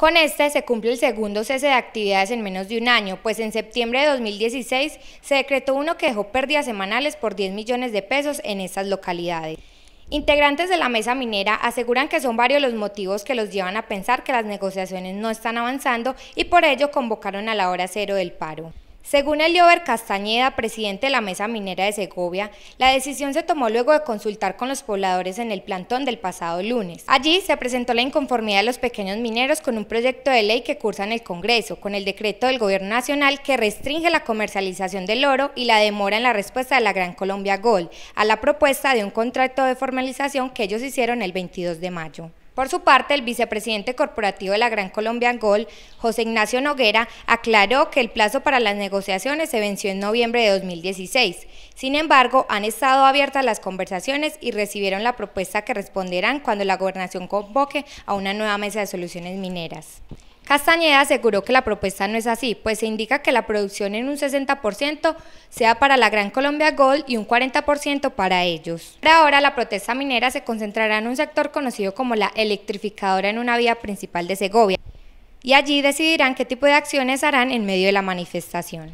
Con este se cumple el segundo cese de actividades en menos de un año, pues en septiembre de 2016 se decretó uno que dejó pérdidas semanales por 10 millones de pesos en estas localidades. Integrantes de la mesa minera aseguran que son varios los motivos que los llevan a pensar que las negociaciones no están avanzando y por ello convocaron a la hora cero del paro. Según Eliober Castañeda, presidente de la Mesa Minera de Segovia, la decisión se tomó luego de consultar con los pobladores en el plantón del pasado lunes. Allí se presentó la inconformidad de los pequeños mineros con un proyecto de ley que cursa en el Congreso, con el decreto del Gobierno Nacional que restringe la comercialización del oro y la demora en la respuesta de la Gran Colombia Gold a la propuesta de un contrato de formalización que ellos hicieron el 22 de mayo. Por su parte, el vicepresidente corporativo de la Gran Colombia Gol, José Ignacio Noguera, aclaró que el plazo para las negociaciones se venció en noviembre de 2016. Sin embargo, han estado abiertas las conversaciones y recibieron la propuesta que responderán cuando la gobernación convoque a una nueva mesa de soluciones mineras. Castañeda aseguró que la propuesta no es así, pues se indica que la producción en un 60% sea para la Gran Colombia Gold y un 40% para ellos. Por ahora, la protesta minera se concentrará en un sector conocido como la electrificadora en una vía principal de Segovia, y allí decidirán qué tipo de acciones harán en medio de la manifestación.